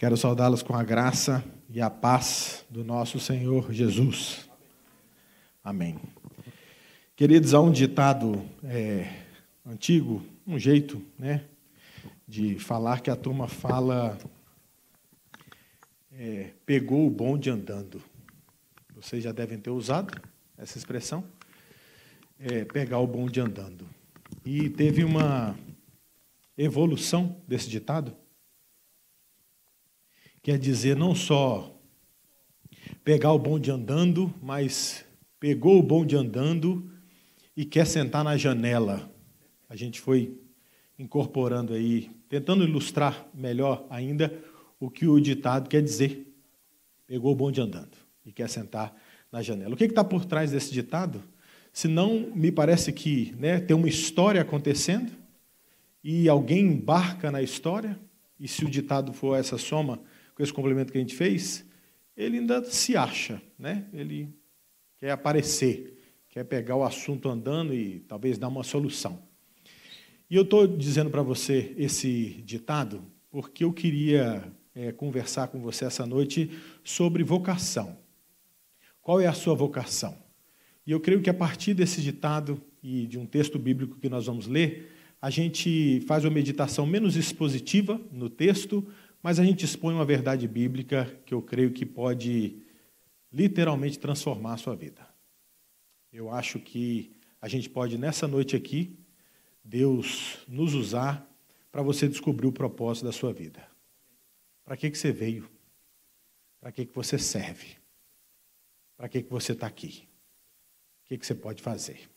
Quero saudá-los com a graça e a paz do nosso Senhor Jesus. Amém. Queridos, há um ditado é, antigo, um jeito, né, de falar que a turma fala é, pegou o bonde andando. Vocês já devem ter usado essa expressão, é, pegar o bonde andando. E teve uma evolução desse ditado quer dizer não só pegar o bonde andando, mas pegou o bonde andando e quer sentar na janela. A gente foi incorporando aí, tentando ilustrar melhor ainda o que o ditado quer dizer. Pegou o bonde andando e quer sentar na janela. O que está por trás desse ditado? Se não, me parece que né, tem uma história acontecendo e alguém embarca na história, e se o ditado for essa soma, com esse complemento que a gente fez, ele ainda se acha, né? Ele quer aparecer, quer pegar o assunto andando e talvez dar uma solução. E eu estou dizendo para você esse ditado porque eu queria é, conversar com você essa noite sobre vocação. Qual é a sua vocação? E eu creio que a partir desse ditado e de um texto bíblico que nós vamos ler, a gente faz uma meditação menos expositiva no texto, mas a gente expõe uma verdade bíblica que eu creio que pode literalmente transformar a sua vida. Eu acho que a gente pode, nessa noite aqui, Deus nos usar para você descobrir o propósito da sua vida. Para que, que você veio? Para que, que você serve? Para que, que você está aqui? O que, que você pode fazer?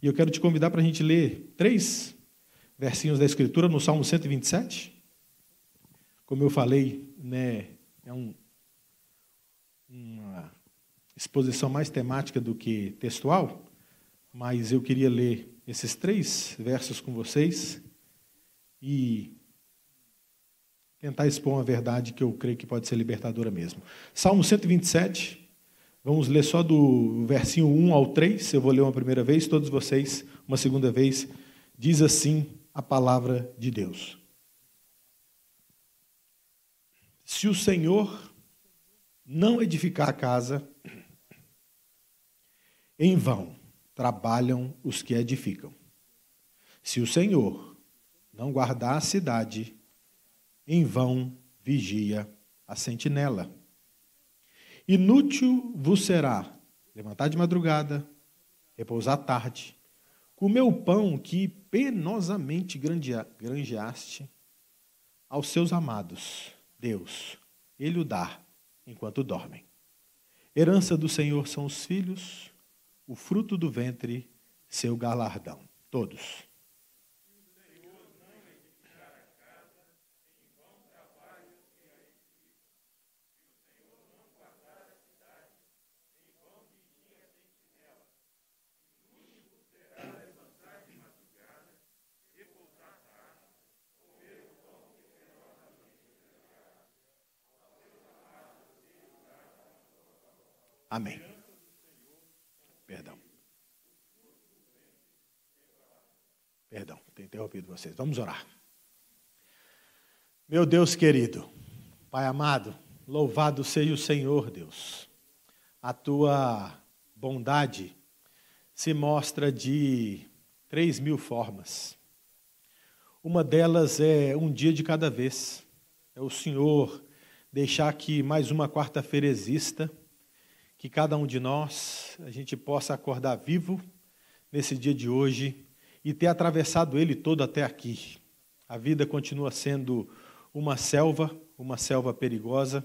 E eu quero te convidar para a gente ler três versinhos da Escritura no Salmo 127 como eu falei, né, é um, uma exposição mais temática do que textual, mas eu queria ler esses três versos com vocês e tentar expor uma verdade que eu creio que pode ser libertadora mesmo. Salmo 127, vamos ler só do versinho 1 ao 3, eu vou ler uma primeira vez, todos vocês, uma segunda vez. Diz assim a palavra de Deus. Se o Senhor não edificar a casa, em vão trabalham os que edificam. Se o Senhor não guardar a cidade, em vão vigia a sentinela. Inútil vos será levantar de madrugada, repousar tarde, comer o pão que penosamente granjeaste aos seus amados Deus. Ele o dá enquanto dormem. Herança do Senhor são os filhos, o fruto do ventre, seu galardão. Todos. Amém. Perdão. Perdão, tenho interrompido vocês. Vamos orar. Meu Deus querido, Pai amado, louvado seja o Senhor, Deus. A tua bondade se mostra de três mil formas. Uma delas é um dia de cada vez. É o Senhor deixar que mais uma quarta-feira exista que cada um de nós, a gente possa acordar vivo nesse dia de hoje e ter atravessado ele todo até aqui. A vida continua sendo uma selva, uma selva perigosa.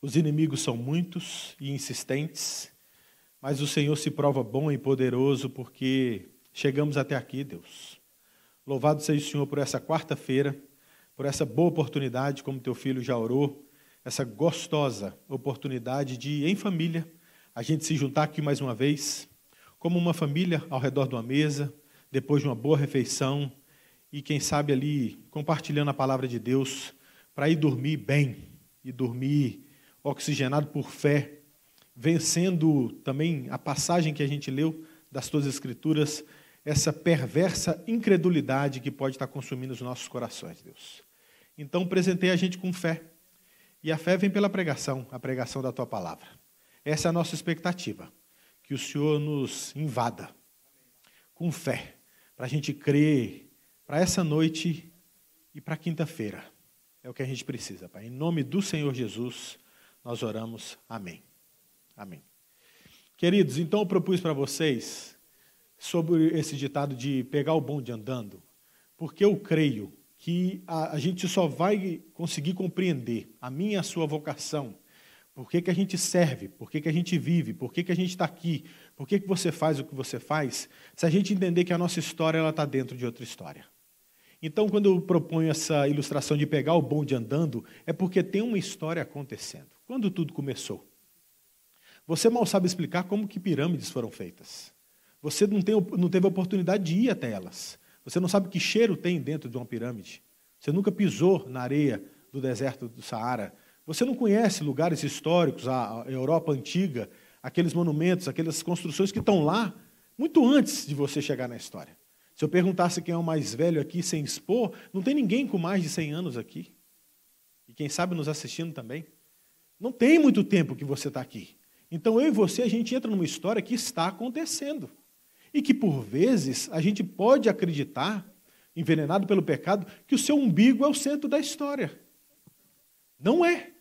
Os inimigos são muitos e insistentes, mas o Senhor se prova bom e poderoso porque chegamos até aqui, Deus. Louvado seja o Senhor por essa quarta-feira, por essa boa oportunidade, como teu filho já orou essa gostosa oportunidade de, em família, a gente se juntar aqui mais uma vez, como uma família ao redor de uma mesa, depois de uma boa refeição e, quem sabe, ali compartilhando a palavra de Deus para ir dormir bem e dormir oxigenado por fé, vencendo também a passagem que a gente leu das Tuas Escrituras, essa perversa incredulidade que pode estar consumindo os nossos corações, Deus. Então, presentei a gente com fé e a fé vem pela pregação, a pregação da tua palavra. Essa é a nossa expectativa, que o Senhor nos invada com fé, para a gente crer para essa noite e para quinta-feira. É o que a gente precisa, Pai. Em nome do Senhor Jesus, nós oramos. Amém. Amém. Queridos, então eu propus para vocês sobre esse ditado de pegar o bonde andando, porque eu creio que a, a gente só vai conseguir compreender a minha e a sua vocação. Por que, que a gente serve? Por que, que a gente vive? Por que, que a gente está aqui? Por que, que você faz o que você faz? Se a gente entender que a nossa história está dentro de outra história. Então, quando eu proponho essa ilustração de pegar o bonde andando, é porque tem uma história acontecendo. Quando tudo começou? Você mal sabe explicar como que pirâmides foram feitas. Você não, tem, não teve oportunidade de ir até elas. Você não sabe que cheiro tem dentro de uma pirâmide. Você nunca pisou na areia do deserto do Saara. Você não conhece lugares históricos, a Europa antiga, aqueles monumentos, aquelas construções que estão lá muito antes de você chegar na história. Se eu perguntasse quem é o mais velho aqui sem expor, não tem ninguém com mais de 100 anos aqui. E quem sabe nos assistindo também. Não tem muito tempo que você está aqui. Então eu e você, a gente entra numa história que está acontecendo. E que, por vezes, a gente pode acreditar, envenenado pelo pecado, que o seu umbigo é o centro da história. Não é.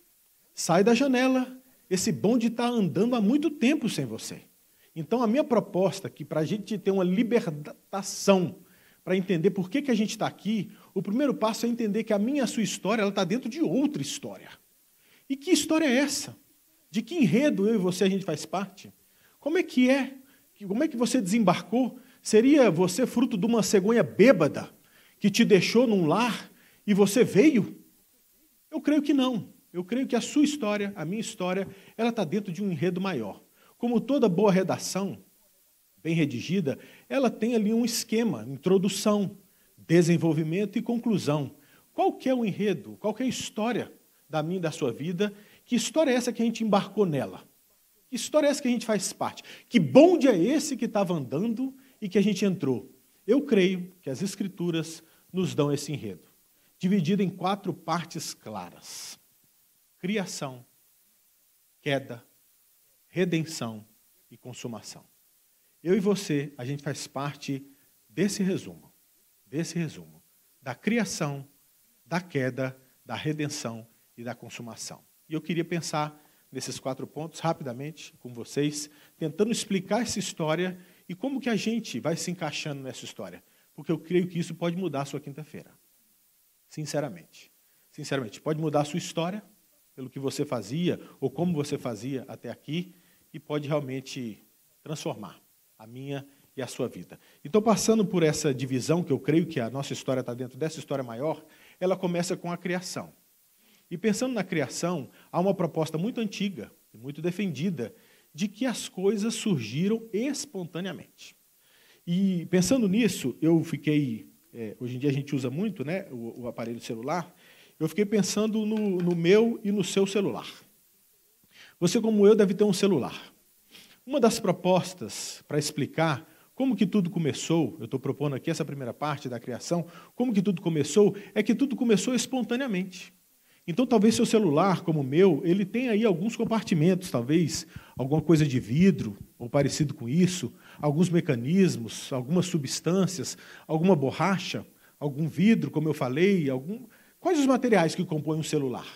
Sai da janela. Esse bonde está andando há muito tempo sem você. Então, a minha proposta que para a gente ter uma libertação, para entender por que, que a gente está aqui, o primeiro passo é entender que a minha a sua história ela está dentro de outra história. E que história é essa? De que enredo eu e você a gente faz parte? Como é que é como é que você desembarcou? Seria você fruto de uma cegonha bêbada que te deixou num lar e você veio? Eu creio que não. Eu creio que a sua história, a minha história, ela está dentro de um enredo maior. Como toda boa redação, bem redigida, ela tem ali um esquema, introdução, desenvolvimento e conclusão. Qual que é o enredo? Qual que é a história da minha e da sua vida? Que história é essa que a gente embarcou nela? Que história é essa que a gente faz parte? Que bonde é esse que estava andando e que a gente entrou? Eu creio que as Escrituras nos dão esse enredo, dividido em quatro partes claras: criação, queda, redenção e consumação. Eu e você, a gente faz parte desse resumo, desse resumo, da criação, da queda, da redenção e da consumação. E eu queria pensar nesses quatro pontos rapidamente com vocês, tentando explicar essa história e como que a gente vai se encaixando nessa história, porque eu creio que isso pode mudar a sua quinta-feira. Sinceramente. Sinceramente, pode mudar a sua história pelo que você fazia ou como você fazia até aqui e pode realmente transformar a minha e a sua vida. Então, passando por essa divisão, que eu creio que a nossa história está dentro dessa história maior, ela começa com a criação. E pensando na criação, há uma proposta muito antiga e muito defendida de que as coisas surgiram espontaneamente. E pensando nisso, eu fiquei. É, hoje em dia a gente usa muito né, o, o aparelho celular. Eu fiquei pensando no, no meu e no seu celular. Você, como eu, deve ter um celular. Uma das propostas para explicar como que tudo começou, eu estou propondo aqui essa primeira parte da criação, como que tudo começou, é que tudo começou espontaneamente. Então, talvez seu celular, como o meu, ele tem aí alguns compartimentos, talvez alguma coisa de vidro ou parecido com isso, alguns mecanismos, algumas substâncias, alguma borracha, algum vidro, como eu falei, algum... quais os materiais que compõem um celular?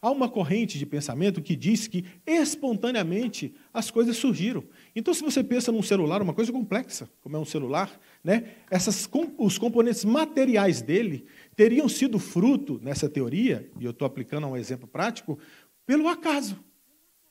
Há uma corrente de pensamento que diz que espontaneamente as coisas surgiram. Então, se você pensa num celular, uma coisa complexa, como é um celular, né? Essas, os componentes materiais dele teriam sido fruto, nessa teoria, e eu estou aplicando a um exemplo prático, pelo acaso.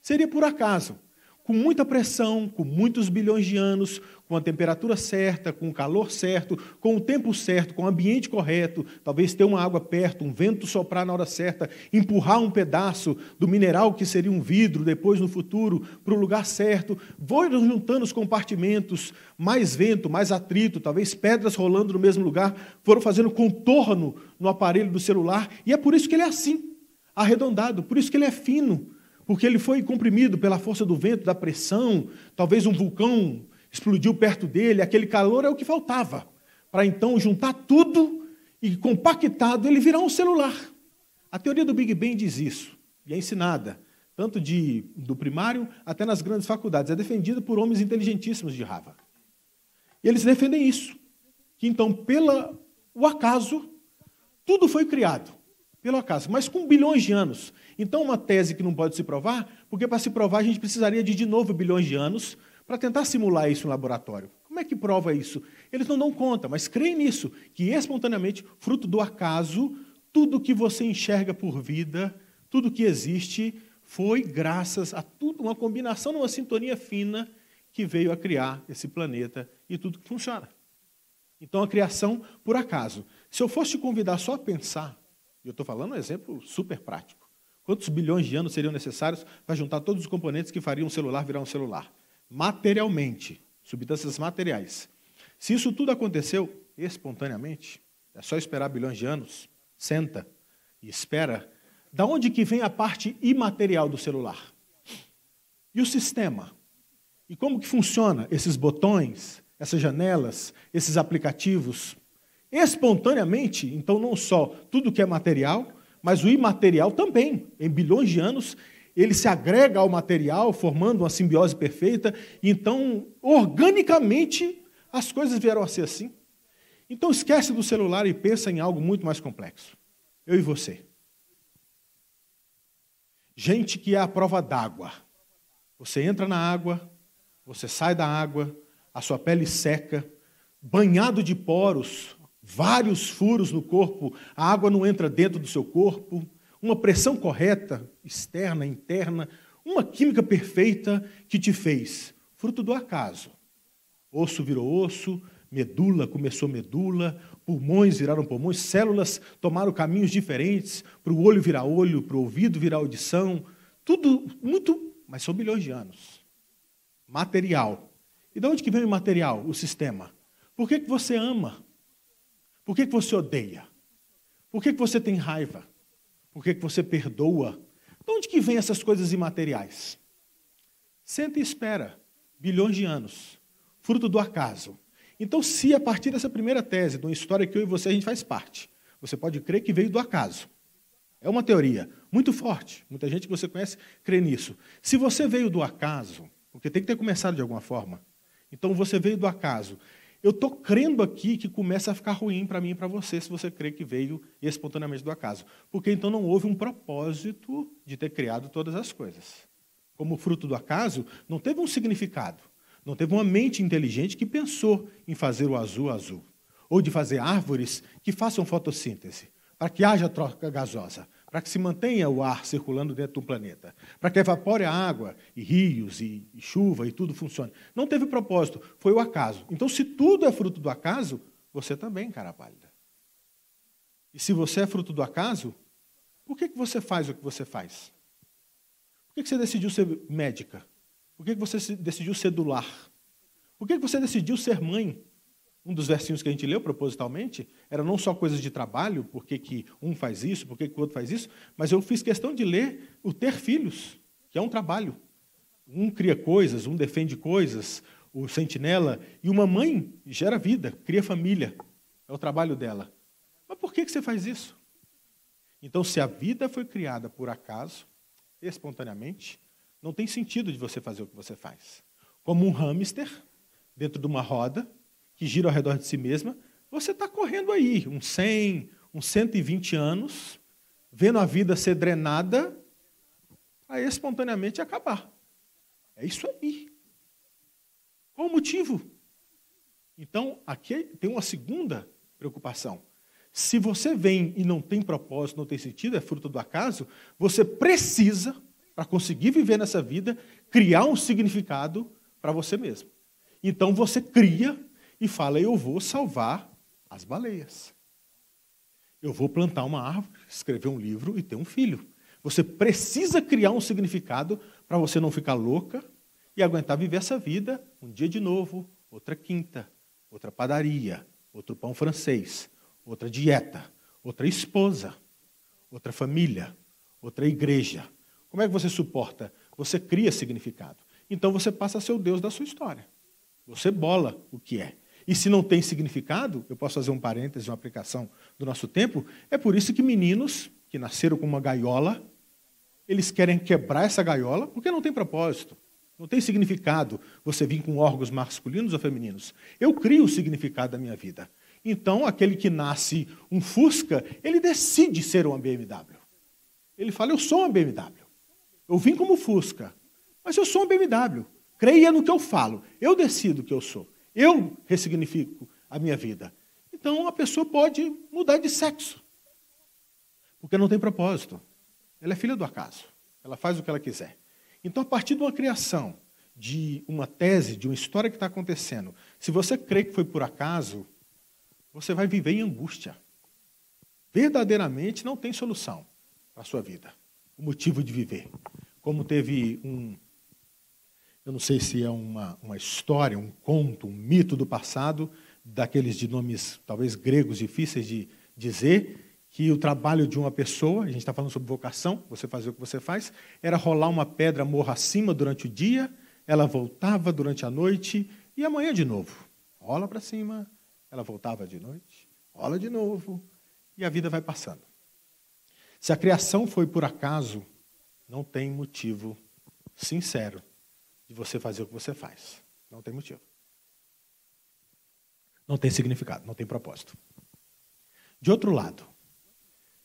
Seria por acaso com muita pressão, com muitos bilhões de anos, com a temperatura certa, com o calor certo, com o tempo certo, com o ambiente correto, talvez ter uma água perto, um vento soprar na hora certa, empurrar um pedaço do mineral que seria um vidro depois no futuro para o lugar certo, vão juntando os compartimentos, mais vento, mais atrito, talvez pedras rolando no mesmo lugar, foram fazendo contorno no aparelho do celular, e é por isso que ele é assim, arredondado, por isso que ele é fino porque ele foi comprimido pela força do vento, da pressão, talvez um vulcão explodiu perto dele, aquele calor é o que faltava, para então juntar tudo e compactado ele virar um celular. A teoria do Big Bang diz isso, e é ensinada, tanto de, do primário até nas grandes faculdades, é defendida por homens inteligentíssimos de Harvard. E eles defendem isso, que então, pelo acaso, tudo foi criado, pelo acaso, mas com bilhões de anos. Então, uma tese que não pode se provar, porque para se provar a gente precisaria de de novo bilhões de anos para tentar simular isso em laboratório. Como é que prova isso? Eles não dão conta, mas creem nisso, que espontaneamente, fruto do acaso, tudo que você enxerga por vida, tudo que existe, foi graças a tudo, uma combinação, uma sintonia fina que veio a criar esse planeta e tudo que funciona. Então, a criação por acaso. Se eu fosse te convidar só a pensar, eu estou falando um exemplo super prático. Quantos bilhões de anos seriam necessários para juntar todos os componentes que fariam um celular virar um celular? Materialmente, substâncias materiais. Se isso tudo aconteceu espontaneamente, é só esperar bilhões de anos, senta e espera. Da onde que vem a parte imaterial do celular? E o sistema? E como que funciona esses botões, essas janelas, esses aplicativos? Espontaneamente, então não só tudo que é material, mas o imaterial também. Em bilhões de anos, ele se agrega ao material, formando uma simbiose perfeita. Então, organicamente, as coisas vieram a ser assim. Então, esquece do celular e pensa em algo muito mais complexo. Eu e você. Gente que é a prova d'água. Você entra na água, você sai da água, a sua pele seca, banhado de poros, vários furos no corpo, a água não entra dentro do seu corpo, uma pressão correta, externa, interna, uma química perfeita que te fez, fruto do acaso. Osso virou osso, medula começou medula, pulmões viraram pulmões, células tomaram caminhos diferentes, para o olho virar olho, para o ouvido virar audição, tudo muito, mas são milhões de anos. Material. E de onde que vem o material, o sistema? Por que, que você ama? Por que, que você odeia? Por que, que você tem raiva? Por que, que você perdoa? De onde que vem essas coisas imateriais? Senta e espera bilhões de anos, fruto do acaso. Então, se a partir dessa primeira tese, de uma história que eu e você a gente faz parte, você pode crer que veio do acaso. É uma teoria muito forte. Muita gente que você conhece crê nisso. Se você veio do acaso, porque tem que ter começado de alguma forma. Então você veio do acaso. Eu estou crendo aqui que começa a ficar ruim para mim e para você se você crê que veio espontaneamente do acaso. Porque então não houve um propósito de ter criado todas as coisas. Como fruto do acaso, não teve um significado. Não teve uma mente inteligente que pensou em fazer o azul azul. Ou de fazer árvores que façam fotossíntese, para que haja troca gasosa, para que se mantenha o ar circulando dentro do planeta, para que evapore a água, e rios, e chuva, e tudo funcione. Não teve propósito, foi o acaso. Então, se tudo é fruto do acaso, você também, cara pálida. E se você é fruto do acaso, por que, que você faz o que você faz? Por que, que você decidiu ser médica? Por que, que você decidiu ser do lar? Por que, que você decidiu ser mãe? Um dos versinhos que a gente leu propositalmente era não só coisas de trabalho, por que um faz isso, por que o outro faz isso, mas eu fiz questão de ler o ter filhos, que é um trabalho. Um cria coisas, um defende coisas, o sentinela, e uma mãe gera vida, cria família, é o trabalho dela. Mas por que você faz isso? Então, se a vida foi criada por acaso, espontaneamente, não tem sentido de você fazer o que você faz. Como um hamster dentro de uma roda, que gira ao redor de si mesma, você está correndo aí uns 100, uns 120 anos, vendo a vida ser drenada, a espontaneamente acabar. É isso aí. Qual o motivo? Então, aqui tem uma segunda preocupação. Se você vem e não tem propósito, não tem sentido, é fruto do acaso, você precisa, para conseguir viver nessa vida, criar um significado para você mesmo. Então, você cria e fala: Eu vou salvar as baleias. Eu vou plantar uma árvore, escrever um livro e ter um filho. Você precisa criar um significado para você não ficar louca e aguentar viver essa vida um dia de novo, outra quinta, outra padaria, outro pão francês, outra dieta, outra esposa, outra família, outra igreja. Como é que você suporta? Você cria significado. Então você passa a ser o Deus da sua história. Você bola o que é. E se não tem significado, eu posso fazer um parêntese, uma aplicação do nosso tempo, é por isso que meninos que nasceram com uma gaiola, eles querem quebrar essa gaiola porque não tem propósito. Não tem significado você vir com órgãos masculinos ou femininos. Eu crio o significado da minha vida. Então, aquele que nasce um Fusca, ele decide ser uma BMW. Ele fala: Eu sou uma BMW. Eu vim como Fusca, mas eu sou uma BMW. Creia no que eu falo. Eu decido que eu sou. Eu ressignifico a minha vida. Então a pessoa pode mudar de sexo, porque não tem propósito. Ela é filha do acaso, ela faz o que ela quiser. Então, a partir de uma criação, de uma tese, de uma história que está acontecendo, se você crê que foi por acaso, você vai viver em angústia. Verdadeiramente não tem solução para a sua vida, o motivo de viver. Como teve um eu não sei se é uma, uma história, um conto, um mito do passado, daqueles de nomes talvez gregos difíceis de dizer, que o trabalho de uma pessoa, a gente está falando sobre vocação, você fazer o que você faz, era rolar uma pedra morro acima durante o dia, ela voltava durante a noite e amanhã de novo. Rola para cima, ela voltava de noite, rola de novo e a vida vai passando. Se a criação foi por acaso, não tem motivo sincero de você fazer o que você faz. Não tem motivo. Não tem significado, não tem propósito. De outro lado,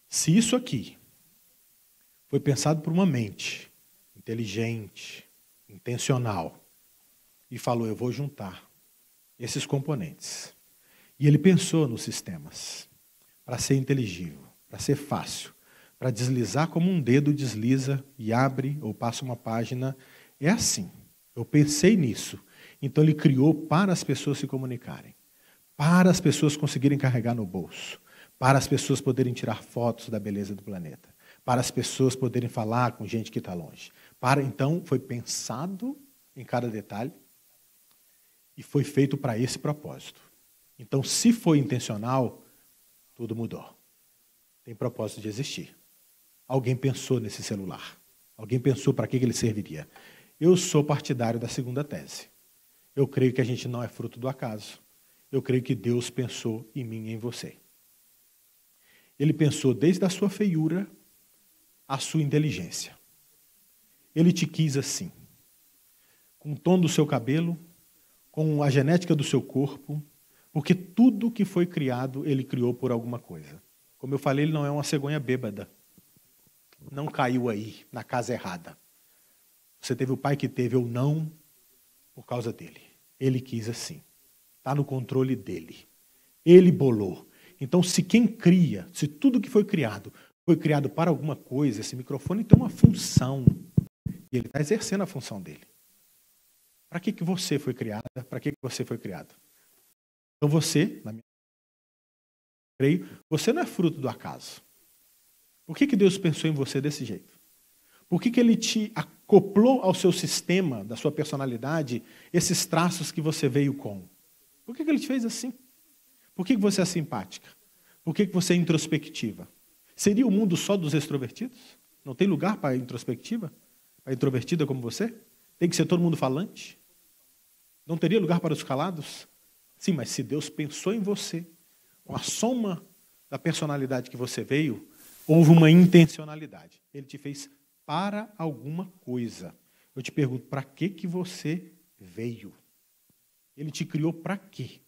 se isso aqui foi pensado por uma mente inteligente, intencional, e falou: eu vou juntar esses componentes. E ele pensou nos sistemas para ser inteligível, para ser fácil, para deslizar como um dedo desliza e abre ou passa uma página. É assim. Eu pensei nisso. Então ele criou para as pessoas se comunicarem, para as pessoas conseguirem carregar no bolso, para as pessoas poderem tirar fotos da beleza do planeta, para as pessoas poderem falar com gente que está longe. Para então foi pensado em cada detalhe e foi feito para esse propósito. Então, se foi intencional, tudo mudou. Tem propósito de existir. Alguém pensou nesse celular. Alguém pensou para que ele serviria. Eu sou partidário da segunda tese. Eu creio que a gente não é fruto do acaso. Eu creio que Deus pensou em mim e em você. Ele pensou desde a sua feiura à sua inteligência. Ele te quis assim, com o tom do seu cabelo, com a genética do seu corpo, porque tudo que foi criado, ele criou por alguma coisa. Como eu falei, ele não é uma cegonha bêbada. Não caiu aí, na casa errada. Você teve o pai que teve ou não por causa dele. Ele quis assim. Está no controle dele. Ele bolou. Então, se quem cria, se tudo que foi criado foi criado para alguma coisa, esse microfone tem uma função. E ele está exercendo a função dele. Para que, que você foi criada? Para que, que você foi criado? Então, você, na minha creio, você não é fruto do acaso. Por que, que Deus pensou em você desse jeito? Por que, que ele te acolheu? coplou ao seu sistema, da sua personalidade, esses traços que você veio com? Por que, que ele te fez assim? Por que, que você é simpática? Por que, que você é introspectiva? Seria o mundo só dos extrovertidos? Não tem lugar para introspectiva? Para introvertida como você? Tem que ser todo mundo falante? Não teria lugar para os calados? Sim, mas se Deus pensou em você, com a soma da personalidade que você veio, houve uma intencionalidade. Ele te fez para alguma coisa. Eu te pergunto, para que que você veio? Ele te criou para quê?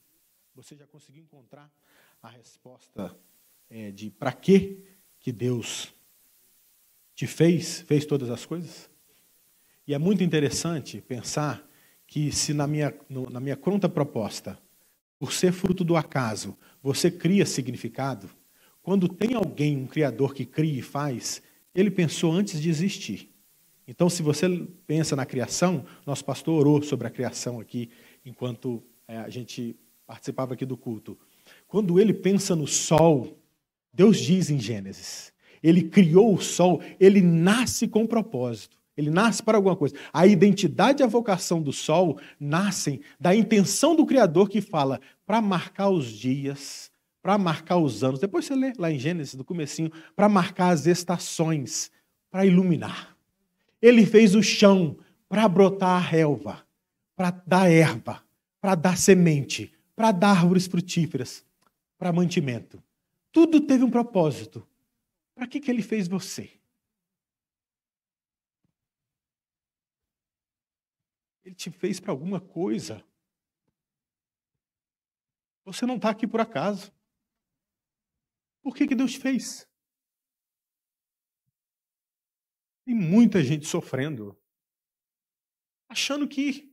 Você já conseguiu encontrar a resposta é, de para que que Deus te fez, fez todas as coisas? E é muito interessante pensar que se na minha, no, na minha conta proposta, por ser fruto do acaso, você cria significado, quando tem alguém, um criador que cria e faz, ele pensou antes de existir. Então, se você pensa na criação, nosso pastor orou sobre a criação aqui, enquanto é, a gente participava aqui do culto. Quando ele pensa no sol, Deus diz em Gênesis: Ele criou o sol, ele nasce com propósito, ele nasce para alguma coisa. A identidade e a vocação do sol nascem da intenção do Criador que fala para marcar os dias, para marcar os anos. Depois você lê lá em Gênesis, do comecinho, para marcar as estações, para iluminar. Ele fez o chão para brotar a relva, para dar erva, para dar semente, para dar árvores frutíferas, para mantimento. Tudo teve um propósito. Para que, que ele fez você? Ele te fez para alguma coisa. Você não está aqui por acaso. Por que, que Deus fez? Tem muita gente sofrendo, achando que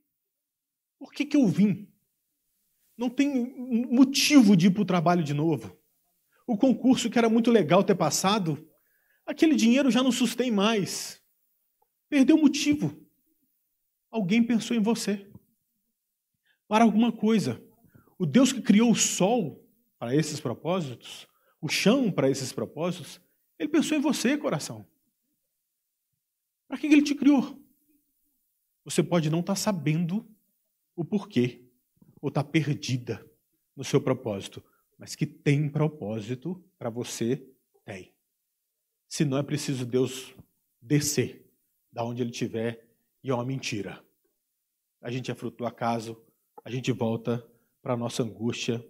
por que, que eu vim? Não tem motivo de ir para o trabalho de novo. O concurso que era muito legal ter passado, aquele dinheiro já não sustém mais. Perdeu motivo. Alguém pensou em você. Para alguma coisa. O Deus que criou o sol para esses propósitos o chão para esses propósitos, ele pensou em você, coração. Para que ele te criou? Você pode não estar tá sabendo o porquê, ou estar tá perdida no seu propósito, mas que tem propósito para você, tem. Se não é preciso Deus descer da onde ele estiver, e é uma mentira. A gente é fruto do acaso, a gente volta para a nossa angústia,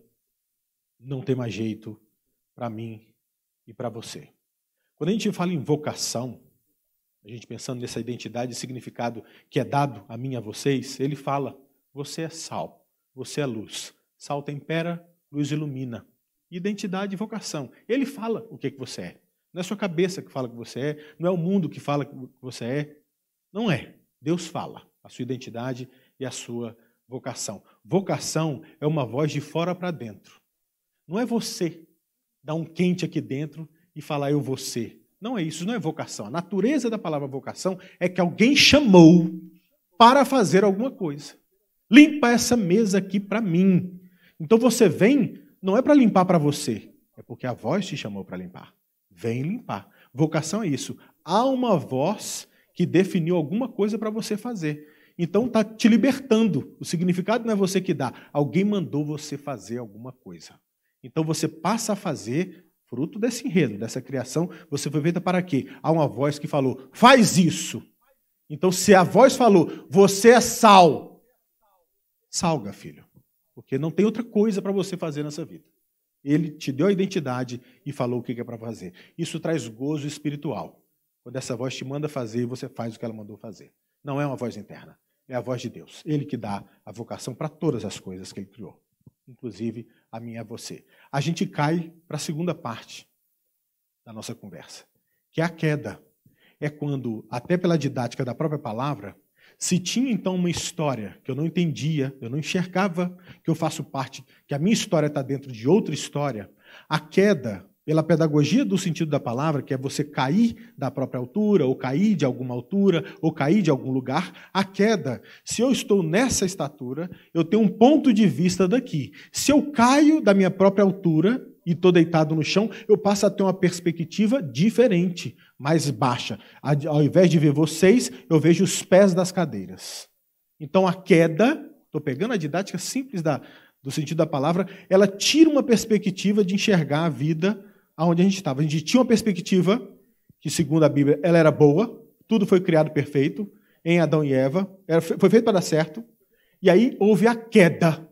não tem mais jeito, para mim e para você. Quando a gente fala em vocação, a gente pensando nessa identidade e significado que é dado a mim e a vocês, ele fala: você é sal, você é luz. Sal tempera, luz ilumina. Identidade e vocação. Ele fala o que, que você é. Não é a sua cabeça que fala que você é, não é o mundo que fala que você é. Não é. Deus fala a sua identidade e a sua vocação. Vocação é uma voz de fora para dentro. Não é você dar um quente aqui dentro e falar eu vou ser. Não é isso, não é vocação. A natureza da palavra vocação é que alguém chamou para fazer alguma coisa. Limpa essa mesa aqui para mim. Então você vem, não é para limpar para você, é porque a voz te chamou para limpar. Vem limpar. Vocação é isso. Há uma voz que definiu alguma coisa para você fazer. Então está te libertando. O significado não é você que dá. Alguém mandou você fazer alguma coisa. Então você passa a fazer fruto desse enredo, dessa criação. Você foi feita para quê? Há uma voz que falou: faz isso. Então, se a voz falou, você é sal, salga, filho. Porque não tem outra coisa para você fazer nessa vida. Ele te deu a identidade e falou o que é para fazer. Isso traz gozo espiritual. Quando essa voz te manda fazer, você faz o que ela mandou fazer. Não é uma voz interna, é a voz de Deus. Ele que dá a vocação para todas as coisas que ele criou inclusive a mim e a você. A gente cai para a segunda parte da nossa conversa, que é a queda. É quando, até pela didática da própria palavra, se tinha então uma história que eu não entendia, eu não enxergava que eu faço parte, que a minha história está dentro de outra história, a queda pela pedagogia do sentido da palavra, que é você cair da própria altura, ou cair de alguma altura, ou cair de algum lugar, a queda. Se eu estou nessa estatura, eu tenho um ponto de vista daqui. Se eu caio da minha própria altura e estou deitado no chão, eu passo a ter uma perspectiva diferente, mais baixa. Ao invés de ver vocês, eu vejo os pés das cadeiras. Então a queda, estou pegando a didática simples da, do sentido da palavra, ela tira uma perspectiva de enxergar a vida aonde a gente estava. A gente tinha uma perspectiva que, segundo a Bíblia, ela era boa, tudo foi criado perfeito em Adão e Eva, foi feito para dar certo, e aí houve a queda.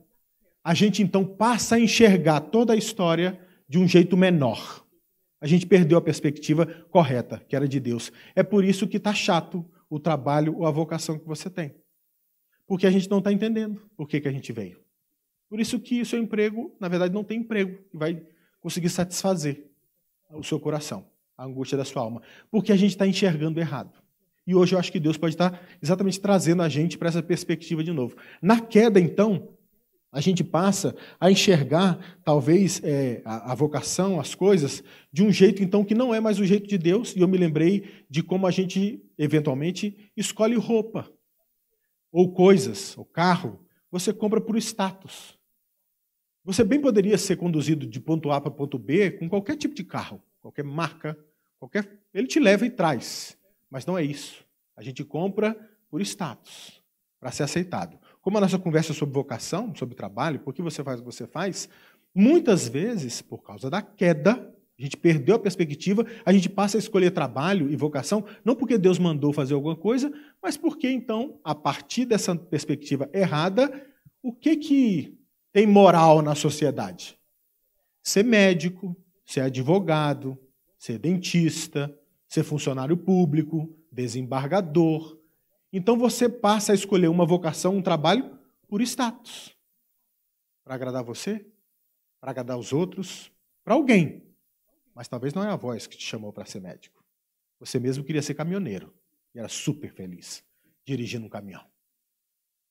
A gente então passa a enxergar toda a história de um jeito menor. A gente perdeu a perspectiva correta, que era de Deus. É por isso que está chato o trabalho ou a vocação que você tem. Porque a gente não está entendendo por que, que a gente veio. Por isso que o seu emprego, na verdade, não tem emprego que vai conseguir satisfazer o seu coração, a angústia da sua alma, porque a gente está enxergando errado. E hoje eu acho que Deus pode estar tá exatamente trazendo a gente para essa perspectiva de novo. Na queda, então, a gente passa a enxergar, talvez, é, a, a, vocação, as coisas, de um jeito, então, que não é mais o jeito de Deus. E eu me lembrei de como a gente, eventualmente, escolhe roupa, ou coisas, ou carro. Você compra por status. Você bem poderia ser conduzido de ponto A para ponto B com qualquer tipo de carro, qualquer marca, qualquer. Ele te leva e traz. Mas não é isso. A gente compra por status, para ser aceitado. Como a nossa conversa é sobre vocação, sobre trabalho, por que você faz o que você faz, muitas vezes, por causa da queda, a gente perdeu a perspectiva, a gente passa a escolher trabalho e vocação, não porque Deus mandou fazer alguma coisa, mas porque então, a partir dessa perspectiva errada, o que que tem moral na sociedade? Ser médico, ser advogado, ser dentista, ser funcionário público, desembargador. Então você passa a escolher uma vocação, um trabalho por status. Para agradar você, para agradar os outros, para alguém. Mas talvez não é a voz que te chamou para ser médico. Você mesmo queria ser caminhoneiro e era super feliz dirigindo um caminhão.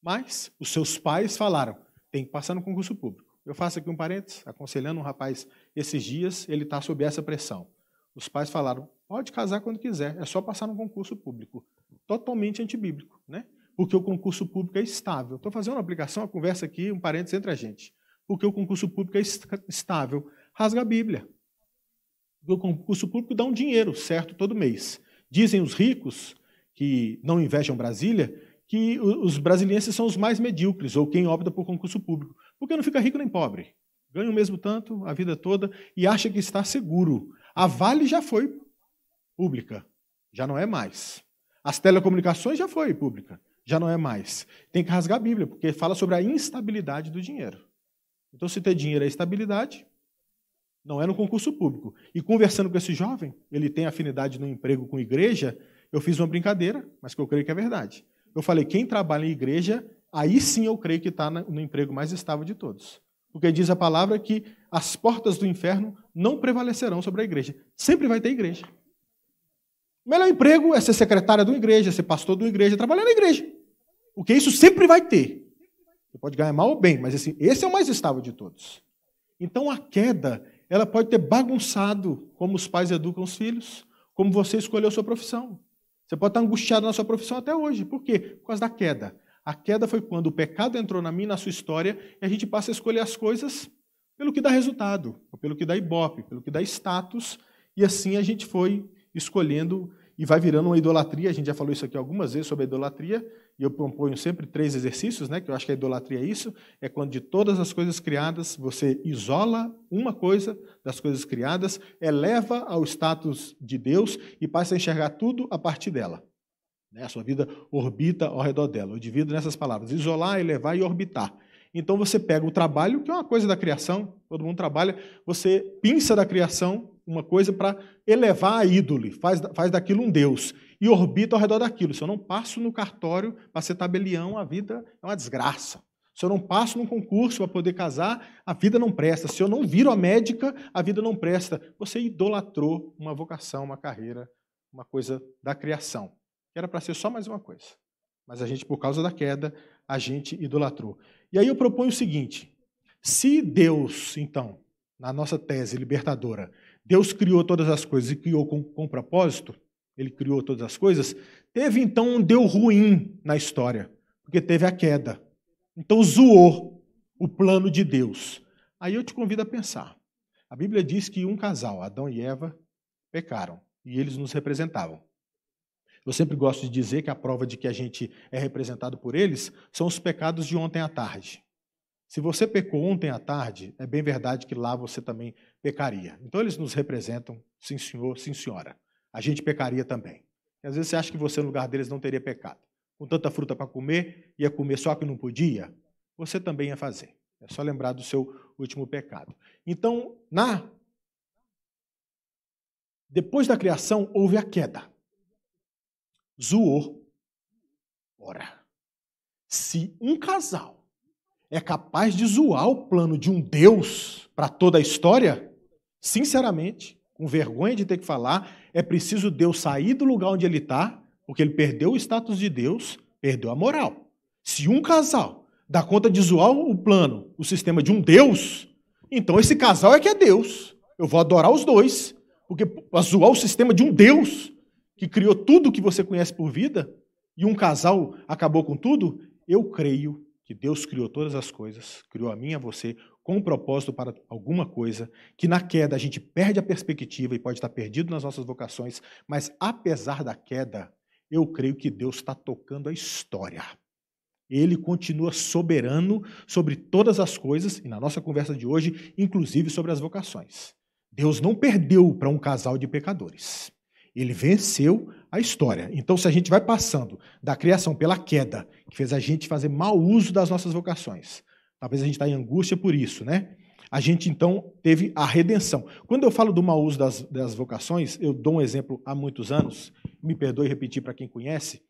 Mas os seus pais falaram: tem que passar no concurso público. Eu faço aqui um parênteses, aconselhando um rapaz esses dias, ele está sob essa pressão. Os pais falaram: pode casar quando quiser, é só passar no concurso público. Totalmente antibíblico, né? Porque o concurso público é estável. Estou fazendo uma aplicação, uma conversa aqui, um parênteses entre a gente. Porque o concurso público é estável. Rasga a Bíblia. O concurso público dá um dinheiro certo todo mês. Dizem os ricos que não invejam Brasília que os brasileiros são os mais medíocres, ou quem opta por concurso público, porque não fica rico nem pobre. Ganha o mesmo tanto a vida toda e acha que está seguro. A Vale já foi pública, já não é mais. As telecomunicações já foi pública, já não é mais. Tem que rasgar a Bíblia, porque fala sobre a instabilidade do dinheiro. Então, se ter dinheiro é estabilidade, não é no concurso público. E conversando com esse jovem, ele tem afinidade no emprego com igreja, eu fiz uma brincadeira, mas que eu creio que é verdade eu falei, quem trabalha em igreja, aí sim eu creio que está no emprego mais estável de todos. Porque diz a palavra que as portas do inferno não prevalecerão sobre a igreja. Sempre vai ter igreja. O melhor emprego é ser secretária de uma igreja, ser pastor de uma igreja, trabalhar na igreja. Porque isso sempre vai ter. Você pode ganhar mal ou bem, mas assim, esse é o mais estável de todos. Então a queda, ela pode ter bagunçado como os pais educam os filhos, como você escolheu sua profissão. Você pode estar angustiado na sua profissão até hoje. Por quê? Por causa da queda. A queda foi quando o pecado entrou na minha, na sua história, e a gente passa a escolher as coisas pelo que dá resultado, pelo que dá ibope, pelo que dá status, e assim a gente foi escolhendo e vai virando uma idolatria. A gente já falou isso aqui algumas vezes sobre a idolatria, e eu proponho sempre três exercícios, né, que eu acho que a idolatria é isso, é quando de todas as coisas criadas, você isola uma coisa das coisas criadas, eleva ao status de Deus e passa a enxergar tudo a partir dela. Né? A sua vida orbita ao redor dela. Eu divido nessas palavras, isolar, elevar e orbitar. Então você pega o trabalho, que é uma coisa da criação, todo mundo trabalha, você pinça da criação uma coisa para elevar a ídole, faz, faz daquilo um Deus, e orbita ao redor daquilo. Se eu não passo no cartório para ser tabelião, a vida é uma desgraça. Se eu não passo num concurso para poder casar, a vida não presta. Se eu não viro a médica, a vida não presta. Você idolatrou uma vocação, uma carreira, uma coisa da criação. Era para ser só mais uma coisa. Mas a gente, por causa da queda, a gente idolatrou. E aí eu proponho o seguinte: se Deus, então, na nossa tese libertadora, Deus criou todas as coisas e criou com, com propósito, ele criou todas as coisas, teve então um deu ruim na história, porque teve a queda. Então zoou o plano de Deus. Aí eu te convido a pensar. A Bíblia diz que um casal, Adão e Eva, pecaram e eles nos representavam. Eu sempre gosto de dizer que a prova de que a gente é representado por eles são os pecados de ontem à tarde. Se você pecou ontem à tarde, é bem verdade que lá você também pecaria. Então eles nos representam, sim senhor, sim senhora. A gente pecaria também. E às vezes você acha que você no lugar deles não teria pecado. Com tanta fruta para comer, ia comer só que não podia, você também ia fazer. É só lembrar do seu último pecado. Então, na depois da criação houve a queda. Zoou. Ora, se um casal é capaz de zoar o plano de um Deus para toda a história? Sinceramente, com vergonha de ter que falar, é preciso Deus sair do lugar onde ele está, porque ele perdeu o status de Deus, perdeu a moral. Se um casal dá conta de zoar o plano, o sistema de um Deus, então esse casal é que é Deus. Eu vou adorar os dois, porque zoar o sistema de um Deus que criou tudo que você conhece por vida e um casal acabou com tudo, eu creio que Deus criou todas as coisas, criou a mim e a você com um propósito para alguma coisa, que na queda a gente perde a perspectiva e pode estar perdido nas nossas vocações, mas apesar da queda, eu creio que Deus está tocando a história. Ele continua soberano sobre todas as coisas, e na nossa conversa de hoje, inclusive sobre as vocações. Deus não perdeu para um casal de pecadores. Ele venceu a história. Então, se a gente vai passando da criação pela queda, que fez a gente fazer mau uso das nossas vocações, talvez a gente está em angústia por isso, né? A gente então teve a redenção. Quando eu falo do mau uso das, das vocações, eu dou um exemplo há muitos anos, me perdoe repetir para quem conhece,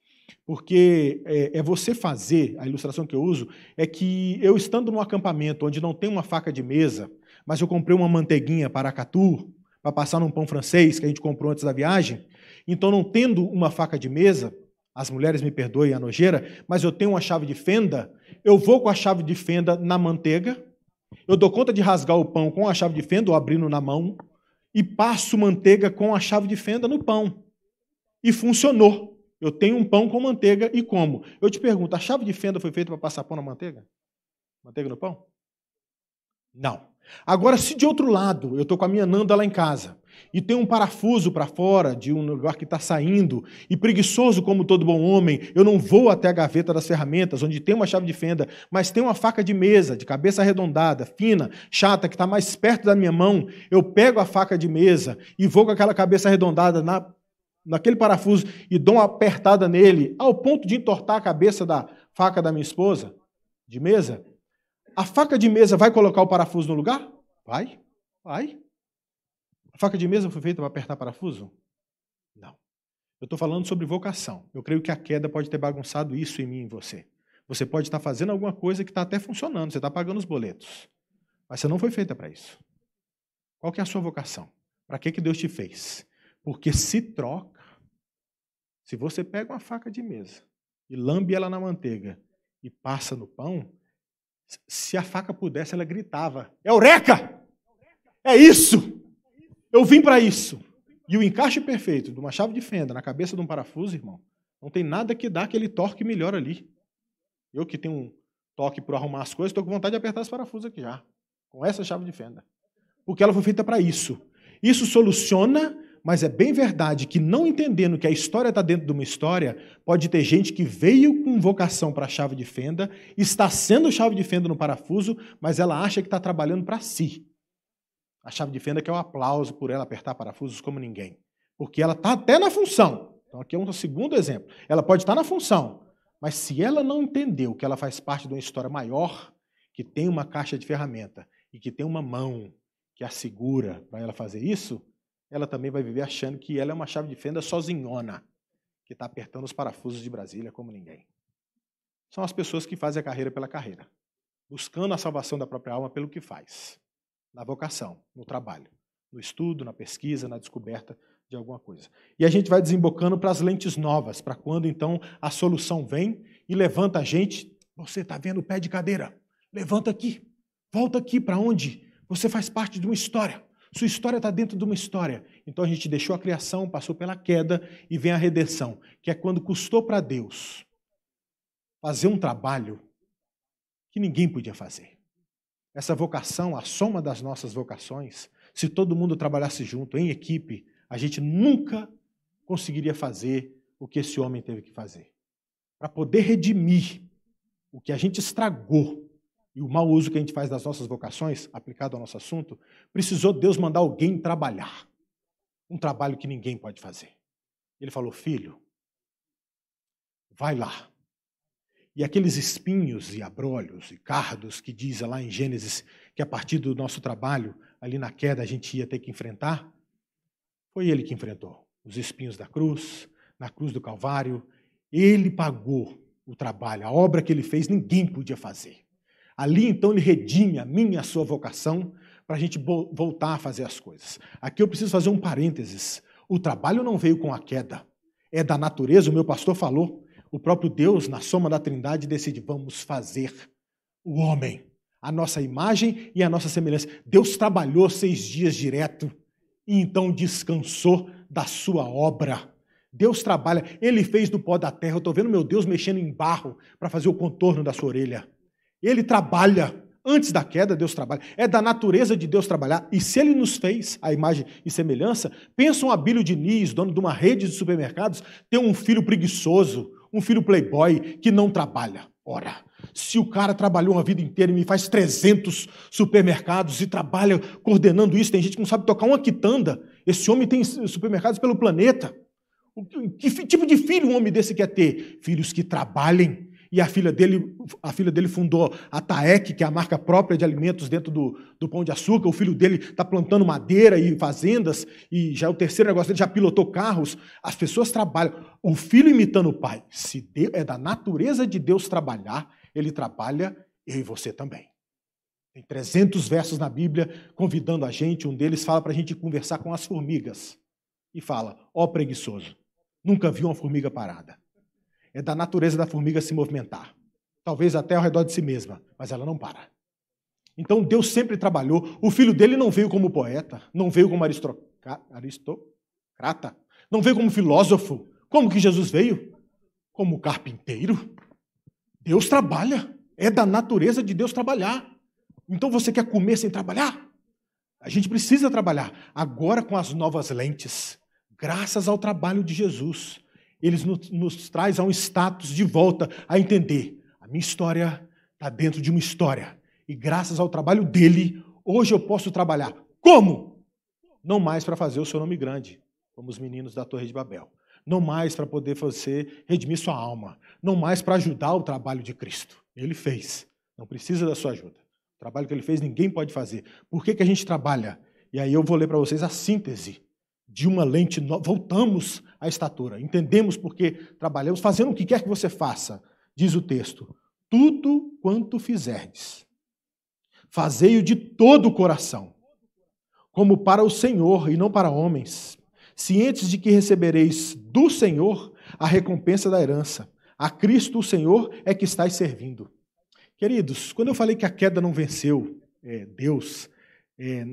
porque é, é, você fazer, a ilustração que eu uso, é que eu estando num acampamento onde não tem uma faca de mesa, mas eu comprei uma manteiguinha para catu, para passar num pão francês que a gente comprou antes da viagem. Então, não tendo uma faca de mesa, as mulheres me perdoem a nojeira, mas eu tenho uma chave de fenda, eu vou com a chave de fenda na manteiga, eu dou conta de rasgar o pão com a chave de fenda, ou abrindo na mão, e passo manteiga com a chave de fenda no pão. E funcionou. Eu tenho um pão com manteiga e como. Eu te pergunto, a chave de fenda foi feita para passar pão na manteiga? Manteiga no pão? Não. Agora, se de outro lado eu estou com a minha Nanda lá em casa e tem um parafuso para fora de um lugar que está saindo e preguiçoso como todo bom homem, eu não vou até a gaveta das ferramentas onde tem uma chave de fenda, mas tem uma faca de mesa de cabeça arredondada, fina, chata que está mais perto da minha mão, eu pego a faca de mesa e vou com aquela cabeça arredondada na naquele parafuso e dou uma apertada nele ao ponto de entortar a cabeça da faca da minha esposa de mesa, a faca de mesa vai colocar o parafuso no lugar? Vai, vai. A faca de mesa foi feita para apertar parafuso? Não. Eu estou falando sobre vocação. Eu creio que a queda pode ter bagunçado isso em mim e em você. Você pode estar tá fazendo alguma coisa que está até funcionando, você está pagando os boletos. Mas você não foi feita para isso. Qual que é a sua vocação? Para que, que Deus te fez? Porque se troca, se você pega uma faca de mesa e lambe ela na manteiga e passa no pão, se a faca pudesse, ela gritava: Eureka! É isso! Eu vim para isso! E o encaixe perfeito de uma chave de fenda na cabeça de um parafuso, irmão, não tem nada que dá aquele torque melhor ali. Eu que tenho um toque para arrumar as coisas, estou com vontade de apertar esse parafuso aqui já, com essa chave de fenda. Porque ela foi feita para isso. Isso soluciona mas é bem verdade que, não entendendo que a história está dentro de uma história, pode ter gente que veio com vocação para a chave de fenda, está sendo chave de fenda no parafuso, mas ela acha que está trabalhando para si. A chave de fenda é o aplauso por ela apertar parafusos como ninguém. Porque ela está até na função. Então, aqui é um segundo exemplo. Ela pode estar tá na função, mas se ela não entendeu que ela faz parte de uma história maior, que tem uma caixa de ferramenta e que tem uma mão que a segura para ela fazer isso, ela também vai viver achando que ela é uma chave de fenda sozinhona, que está apertando os parafusos de Brasília como ninguém. São as pessoas que fazem a carreira pela carreira, buscando a salvação da própria alma pelo que faz, na vocação, no trabalho, no estudo, na pesquisa, na descoberta de alguma coisa. E a gente vai desembocando para as lentes novas, para quando então a solução vem e levanta a gente. Você está vendo o pé de cadeira? Levanta aqui, volta aqui para onde você faz parte de uma história. Sua história está dentro de uma história. Então a gente deixou a criação, passou pela queda e vem a redenção, que é quando custou para Deus fazer um trabalho que ninguém podia fazer. Essa vocação, a soma das nossas vocações, se todo mundo trabalhasse junto, em equipe, a gente nunca conseguiria fazer o que esse homem teve que fazer. Para poder redimir o que a gente estragou e o mau uso que a gente faz das nossas vocações, aplicado ao nosso assunto, precisou Deus mandar alguém trabalhar. Um trabalho que ninguém pode fazer. Ele falou: Filho, vai lá. E aqueles espinhos e abrolhos e cardos que diz lá em Gênesis que a partir do nosso trabalho, ali na queda, a gente ia ter que enfrentar, foi ele que enfrentou. Os espinhos da cruz, na cruz do Calvário, ele pagou o trabalho, a obra que ele fez, ninguém podia fazer. Ali então ele redime a minha e a sua vocação para a gente voltar a fazer as coisas. Aqui eu preciso fazer um parênteses. O trabalho não veio com a queda. É da natureza, o meu pastor falou. O próprio Deus, na soma da Trindade, decide: vamos fazer o homem, a nossa imagem e a nossa semelhança. Deus trabalhou seis dias direto e então descansou da sua obra. Deus trabalha, ele fez do pó da terra. Eu estou vendo meu Deus mexendo em barro para fazer o contorno da sua orelha. Ele trabalha. Antes da queda, Deus trabalha. É da natureza de Deus trabalhar. E se ele nos fez a imagem e semelhança, pensa um Abílio Diniz, dono de uma rede de supermercados, ter um filho preguiçoso, um filho playboy que não trabalha. Ora, se o cara trabalhou uma vida inteira e me faz 300 supermercados e trabalha coordenando isso, tem gente que não sabe tocar uma quitanda. Esse homem tem supermercados pelo planeta. Que tipo de filho um homem desse quer ter? Filhos que trabalhem, e a filha dele, a filha dele fundou a Taec, que é a marca própria de alimentos dentro do, do Pão de Açúcar. O filho dele está plantando madeira e fazendas, e já é o terceiro negócio dele, já pilotou carros. As pessoas trabalham. O filho imitando o pai. Se Deus, é da natureza de Deus trabalhar, ele trabalha, eu e você também. Tem 300 versos na Bíblia convidando a gente. Um deles fala para a gente conversar com as formigas. E fala: Ó oh, preguiçoso, nunca viu uma formiga parada é da natureza da formiga se movimentar. Talvez até ao redor de si mesma, mas ela não para. Então Deus sempre trabalhou. O filho dele não veio como poeta, não veio como aristocrata, não veio como filósofo. Como que Jesus veio? Como carpinteiro. Deus trabalha. É da natureza de Deus trabalhar. Então você quer comer sem trabalhar? A gente precisa trabalhar. Agora com as novas lentes. Graças ao trabalho de Jesus eles nos, nos traz a um status de volta, a entender. A minha história está dentro de uma história. E graças ao trabalho dele, hoje eu posso trabalhar. Como? Não mais para fazer o seu nome grande, como os meninos da Torre de Babel. Não mais para poder fazer redimir sua alma. Não mais para ajudar o trabalho de Cristo. Ele fez. Não precisa da sua ajuda. O trabalho que ele fez ninguém pode fazer. Por que, que a gente trabalha? E aí eu vou ler para vocês a síntese de uma lente voltamos à estatura, entendemos porque trabalhamos, fazendo o que quer que você faça, diz o texto, tudo quanto fizerdes, fazei-o de todo o coração, como para o Senhor e não para homens, cientes de que recebereis do Senhor a recompensa da herança. A Cristo, o Senhor, é que estáis servindo. Queridos, quando eu falei que a queda não venceu é, Deus, é,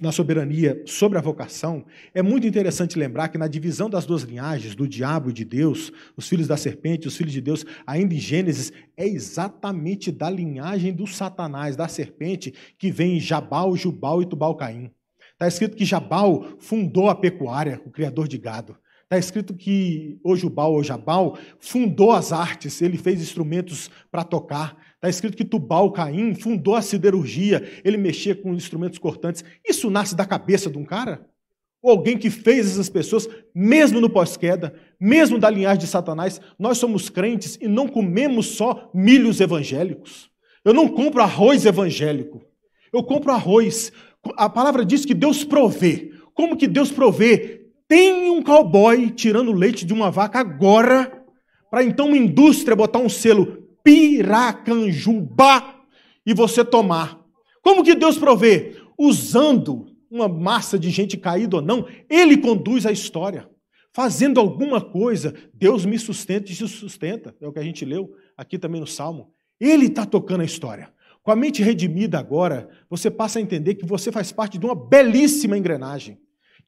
na soberania sobre a vocação, é muito interessante lembrar que na divisão das duas linhagens, do diabo e de Deus, os filhos da serpente, os filhos de Deus, ainda em Gênesis, é exatamente da linhagem do Satanás, da serpente, que vem Jabal, Jubal e Tubal-Caim. Está escrito que Jabal fundou a pecuária, o criador de gado. Está escrito que Ojubal, Ojabal, fundou as artes, ele fez instrumentos para tocar. Está escrito que Tubal Caim fundou a siderurgia, ele mexia com instrumentos cortantes. Isso nasce da cabeça de um cara? Ou alguém que fez essas pessoas, mesmo no pós-queda, mesmo da linhagem de Satanás, nós somos crentes e não comemos só milhos evangélicos. Eu não compro arroz evangélico. Eu compro arroz. A palavra diz que Deus provê. Como que Deus provê? Tem um cowboy tirando leite de uma vaca agora, para então uma indústria botar um selo Piracanjuba e você tomar. Como que Deus provê? Usando uma massa de gente caída ou não, ele conduz a história. Fazendo alguma coisa, Deus me sustenta e se sustenta. É o que a gente leu aqui também no Salmo. Ele está tocando a história. Com a mente redimida agora, você passa a entender que você faz parte de uma belíssima engrenagem.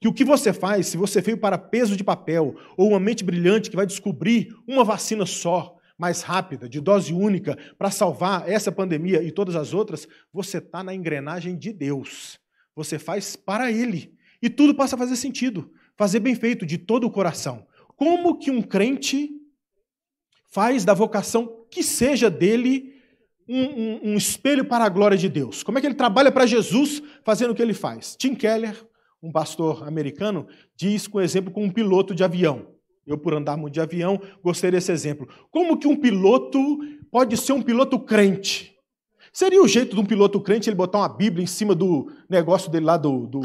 Que o que você faz, se você veio para peso de papel ou uma mente brilhante que vai descobrir uma vacina só, mais rápida, de dose única, para salvar essa pandemia e todas as outras, você está na engrenagem de Deus. Você faz para Ele. E tudo passa a fazer sentido. Fazer bem feito, de todo o coração. Como que um crente faz da vocação que seja dele um, um, um espelho para a glória de Deus? Como é que ele trabalha para Jesus fazendo o que ele faz? Tim Keller, um pastor americano, diz com exemplo com um piloto de avião. Eu, por andar muito de avião, gostei desse exemplo. Como que um piloto pode ser um piloto crente? Seria o jeito de um piloto crente ele botar uma Bíblia em cima do negócio dele lá, do, do,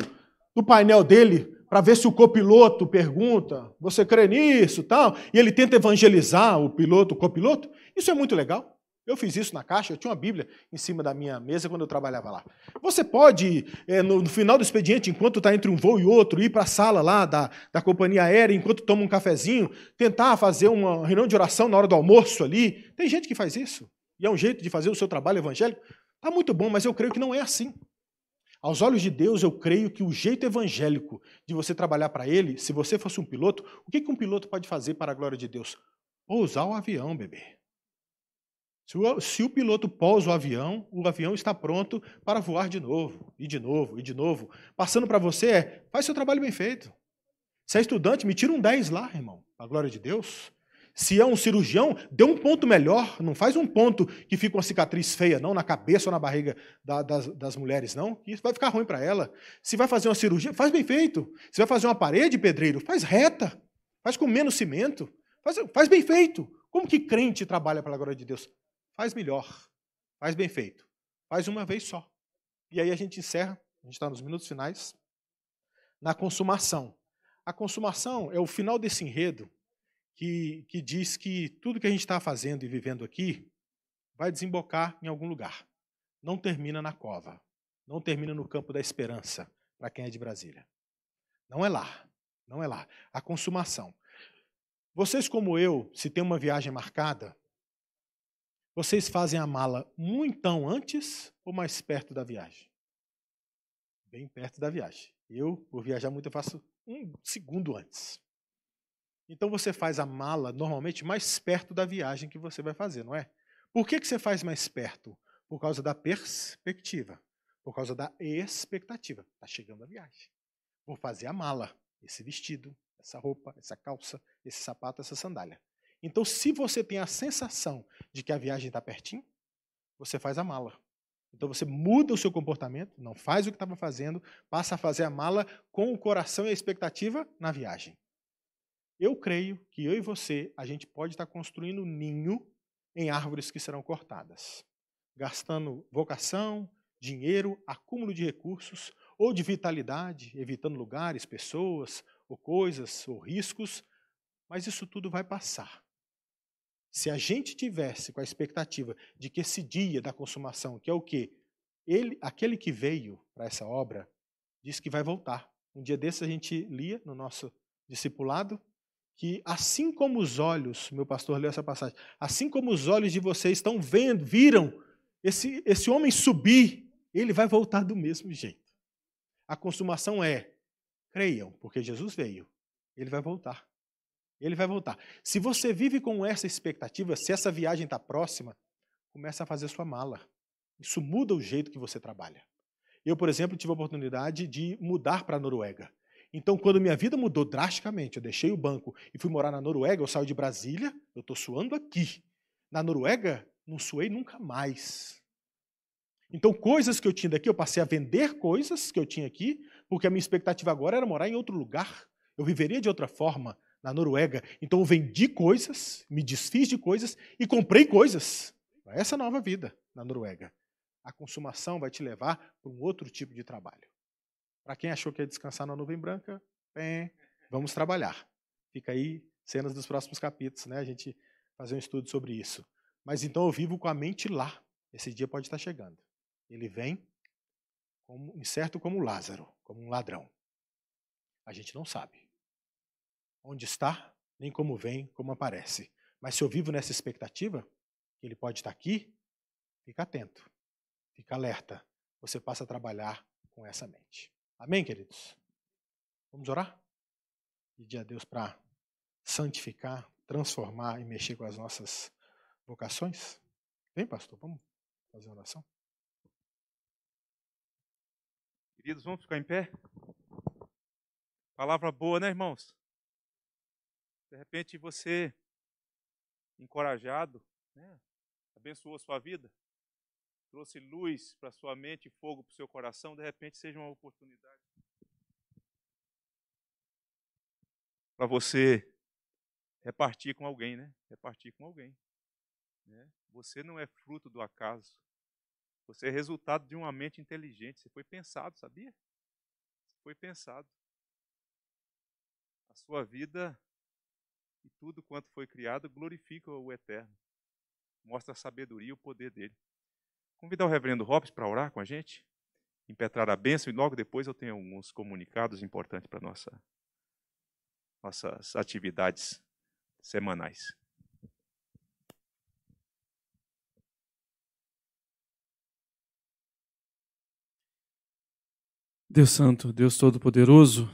do painel dele, para ver se o copiloto pergunta: você crê nisso? tal? E ele tenta evangelizar o piloto, o copiloto? Isso é muito legal. Eu fiz isso na caixa, eu tinha uma Bíblia em cima da minha mesa quando eu trabalhava lá. Você pode, é, no, no, final do expediente, enquanto está entre um voo e outro, ir para a sala lá da, da companhia aérea, enquanto toma um cafezinho, tentar fazer uma reunião de oração na hora do almoço ali. Tem gente que faz isso. E é um jeito de fazer o seu trabalho evangélico. Está muito bom, mas eu creio que não é assim. Aos olhos de Deus, eu creio que o jeito evangélico de você trabalhar para Ele, se você fosse um piloto, o que, que um piloto pode fazer para a glória de Deus? Pousar o avião, bebê. Se o, se o, piloto pousa o avião, o avião está pronto para voar de novo, e de novo, e de novo. Passando para você é, faz seu trabalho bem feito. Se é estudante, me tira um 10 lá, irmão, a glória de Deus. Se é um cirurgião, dê um ponto melhor, não faz um ponto que fica uma cicatriz feia, não, na cabeça ou na barriga da, das, das mulheres, não, isso vai ficar ruim para ela. Se vai fazer uma cirurgia, faz bem feito. Se vai fazer uma parede, pedreiro, faz reta, faz com menos cimento, faz, faz bem feito. Como que crente trabalha pela glória de Deus? Faz melhor, faz bem feito, faz uma vez só. E aí a gente encerra, a gente está nos minutos finais, na consumação. A consumação é o final desse enredo que, que diz que tudo que a gente está fazendo e vivendo aqui vai desembocar em algum lugar. Não termina na cova, não termina no campo da esperança, para quem é de Brasília. Não é lá, não é lá. A consumação. Vocês, como eu, se tem uma viagem marcada, vocês fazem a mala muitão antes ou mais perto da viagem? Bem perto da viagem. Eu, por viajar muito, eu faço um segundo antes. Então você faz a mala normalmente mais perto da viagem que você vai fazer, não é? Por que, que você faz mais perto? Por causa da perspectiva, por causa da expectativa. Está chegando a viagem. Vou fazer a mala, esse vestido, essa roupa, essa calça, esse sapato, essa sandália. Então, se você tem a sensação de que a viagem está pertinho, você faz a mala. Então você muda o seu comportamento, não faz o que estava fazendo, passa a fazer a mala com o coração e a expectativa na viagem. Eu creio que eu e você, a gente pode estar tá construindo ninho em árvores que serão cortadas, gastando vocação, dinheiro, acúmulo de recursos ou de vitalidade, evitando lugares, pessoas, ou coisas, ou riscos, mas isso tudo vai passar. Se a gente tivesse com a expectativa de que esse dia da consumação, que é o quê? Ele, aquele que veio para essa obra, diz que vai voltar. Um dia desses a gente lia no nosso discipulado que assim como os olhos, meu pastor leu essa passagem, assim como os olhos de vocês estão vendo, viram esse, esse homem subir, ele vai voltar do mesmo jeito. A consumação é, creiam, porque Jesus veio, ele vai voltar. Ele vai voltar. Se você vive com essa expectativa, se essa viagem está próxima, começa a fazer sua mala. Isso muda o jeito que você trabalha. Eu, por exemplo, tive a oportunidade de mudar para a Noruega. Então, quando minha vida mudou drasticamente, eu deixei o banco e fui morar na Noruega, eu saio de Brasília, eu estou suando aqui. Na Noruega, não suei nunca mais. Então, coisas que eu tinha daqui, eu passei a vender coisas que eu tinha aqui, porque a minha expectativa agora era morar em outro lugar. Eu viveria de outra forma na Noruega. Então eu vendi coisas, me desfiz de coisas e comprei coisas. Essa nova vida na Noruega. A consumação vai te levar para um outro tipo de trabalho. Para quem achou que ia descansar na nuvem branca, bem, vamos trabalhar. Fica aí cenas dos próximos capítulos, né? A gente fazer um estudo sobre isso. Mas então eu vivo com a mente lá. Esse dia pode estar chegando. Ele vem como, incerto como Lázaro, como um ladrão. A gente não sabe onde está, nem como vem, como aparece. Mas se eu vivo nessa expectativa, que ele pode estar aqui, fica atento, fica alerta. Você passa a trabalhar com essa mente. Amém, queridos? Vamos orar? Pedir a Deus para santificar, transformar e mexer com as nossas vocações? Vem, pastor, vamos fazer uma oração? Queridos, vamos ficar em pé? Palavra boa, né, irmãos? De repente você, encorajado, né, abençoou sua vida, trouxe luz para sua mente e fogo para o seu coração, de repente seja uma oportunidade para você repartir com alguém, né? Repartir com alguém. Né? Você não é fruto do acaso. Você é resultado de uma mente inteligente. Você foi pensado, sabia? Você foi pensado. A sua vida e tudo quanto foi criado glorifica o Eterno. Mostra a sabedoria e o poder dele. Convidar o reverendo Robson para orar com a gente, impetrar a bênção e logo depois eu tenho alguns comunicados importantes para nossa, nossas atividades semanais. Deus Santo, Deus Todo-Poderoso,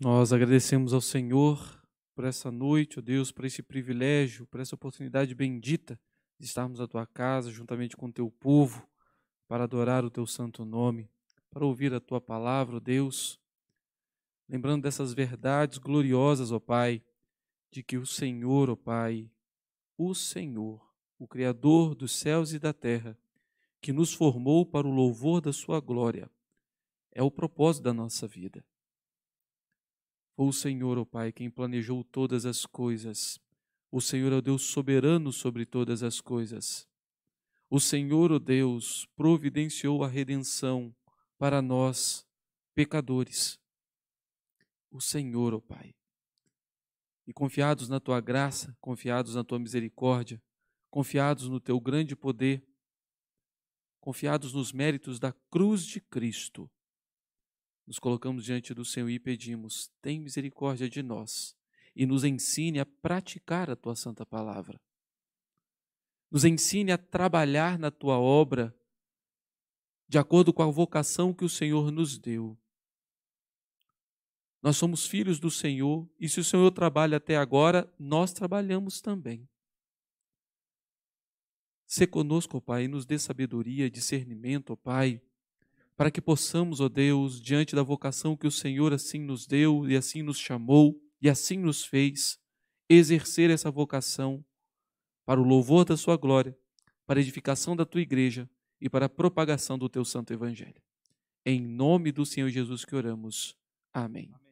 nós agradecemos ao Senhor por essa noite, ó Deus, por esse privilégio, por essa oportunidade bendita de estarmos na tua casa juntamente com o teu povo para adorar o teu santo nome, para ouvir a tua palavra, ó Deus. Lembrando dessas verdades gloriosas, ó Pai, de que o Senhor, ó Pai, o Senhor, o Criador dos céus e da terra, que nos formou para o louvor da sua glória, é o propósito da nossa vida o Senhor, ó Pai, quem planejou todas as coisas. O Senhor é o Deus soberano sobre todas as coisas. O Senhor, ó Deus, providenciou a redenção para nós, pecadores. O Senhor, ó Pai. E confiados na tua graça, confiados na tua misericórdia, confiados no teu grande poder, confiados nos méritos da cruz de Cristo, nos colocamos diante do Senhor e pedimos: tem misericórdia de nós e nos ensine a praticar a tua santa palavra. Nos ensine a trabalhar na tua obra de acordo com a vocação que o Senhor nos deu. Nós somos filhos do Senhor e se o Senhor trabalha até agora, nós trabalhamos também. Se conosco, ó Pai, e nos dê sabedoria, discernimento, ó Pai, para que possamos, ó Deus, diante da vocação que o Senhor assim nos deu e assim nos chamou e assim nos fez, exercer essa vocação para o louvor da Sua glória, para a edificação da Tua igreja e para a propagação do Teu Santo Evangelho. Em nome do Senhor Jesus que oramos. Amém. Amém.